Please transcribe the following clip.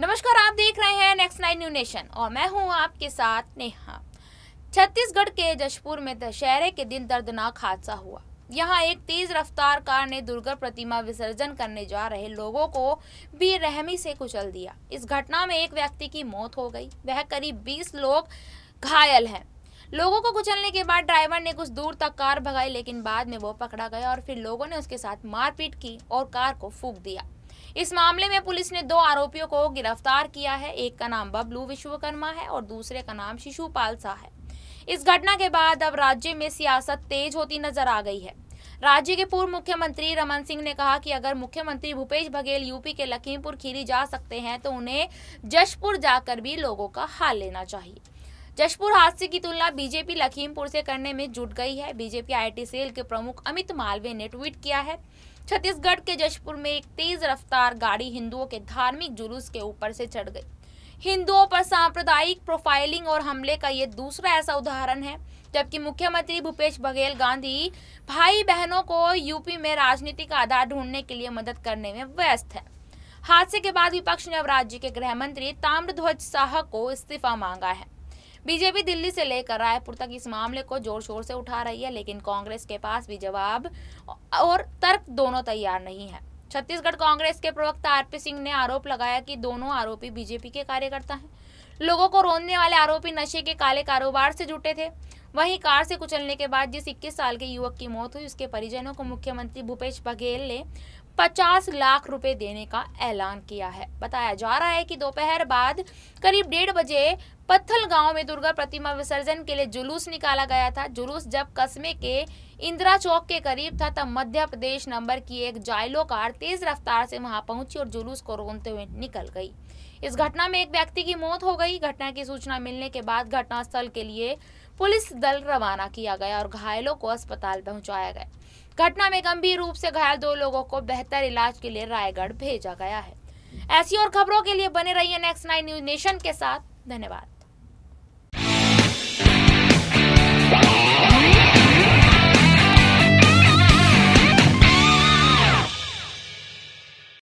नमस्कार आप देख रहे हैं नेक्स्ट नाइन न्यू नेशन और मैं हूं आपके साथ नेहा छत्तीसगढ़ के जशपुर में दशहरे के दिन दर्दनाक हादसा हुआ यहां एक तेज रफ्तार कार ने दुर्गा प्रतिमा विसर्जन करने जा रहे लोगों को बेरहमी से कुचल दिया इस घटना में एक व्यक्ति की मौत हो गई वह करीब बीस लोग घायल हैं लोगों को कुचलने के बाद ड्राइवर ने कुछ दूर तक कार भगाई लेकिन बाद में वो पकड़ा गया और फिर लोगों ने उसके साथ मारपीट की और कार को फूक दिया इस मामले में पुलिस ने दो आरोपियों को गिरफ्तार किया है एक का नाम बबलू विश्वकर्मा है और दूसरे का नाम शिशुपाल सा है इस घटना के बाद अब राज्य में सियासत तेज होती नजर आ गई है राज्य के पूर्व मुख्यमंत्री रमन सिंह ने कहा कि अगर मुख्यमंत्री भूपेश बघेल यूपी के लखीमपुर खीरी जा सकते हैं तो उन्हें जशपुर जाकर भी लोगों का हाल लेना चाहिए जशपुर हादसे की तुलना बीजेपी लखीमपुर से करने में जुट गई है बीजेपी आईटी सेल के प्रमुख अमित मालवीय ने ट्वीट किया है छत्तीसगढ़ के जशपुर में एक तेज रफ्तार गाड़ी हिंदुओं के धार्मिक जुलूस के ऊपर से चढ़ गई हिंदुओं पर सांप्रदायिक प्रोफाइलिंग और हमले का ये दूसरा ऐसा उदाहरण है जबकि मुख्यमंत्री भूपेश बघेल गांधी भाई बहनों को यूपी में राजनीतिक आधार ढूंढने के लिए मदद करने में व्यस्त है हादसे के बाद विपक्ष ने अब राज्य के गृह मंत्री ताम्रध्वज साह को इस्तीफा मांगा है बीजेपी दिल्ली से लेकर रायपुर तक इस मामले को जोर शोर से उठा रही है लेकिन कांग्रेस के पास भी जवाब और तर्क दोनों तैयार नहीं है छत्तीसगढ़ कांग्रेस के प्रवक्ता आर पी सिंह ने आरोप लगाया कि दोनों आरोपी बीजेपी के कार्यकर्ता हैं लोगों को रोनने वाले आरोपी नशे के काले कारोबार से जुटे थे वहीं कार से कुचलने के बाद जिस 21 साल के युवक की मौत हुई उसके परिजनों को मुख्यमंत्री भूपेश बघेल ने 50 लाख रुपए देने का ऐलान किया है बताया जा रहा है कि दोपहर बाद करीब डेढ़ बजे पत्थल गांव में दुर्गा प्रतिमा विसर्जन के लिए जुलूस निकाला गया था जुलूस जब कस्बे के इंदिरा चौक के करीब था तब मध्य प्रदेश नंबर की एक जायलो कार तेज रफ्तार से वहां पहुंची और जुलूस को रोनते हुए निकल गई इस घटना में एक व्यक्ति की मौत हो गई घटना की सूचना मिलने के बाद घटनास्थल के लिए पुलिस दल रवाना किया गया और घायलों को अस्पताल पहुंचाया गया घटना में गंभीर रूप से घायल दो लोगों को बेहतर इलाज के लिए रायगढ़ भेजा गया है ऐसी और खबरों के लिए बने रहिए नेक्स्ट नाइन न्यूज नेशन के साथ धन्यवाद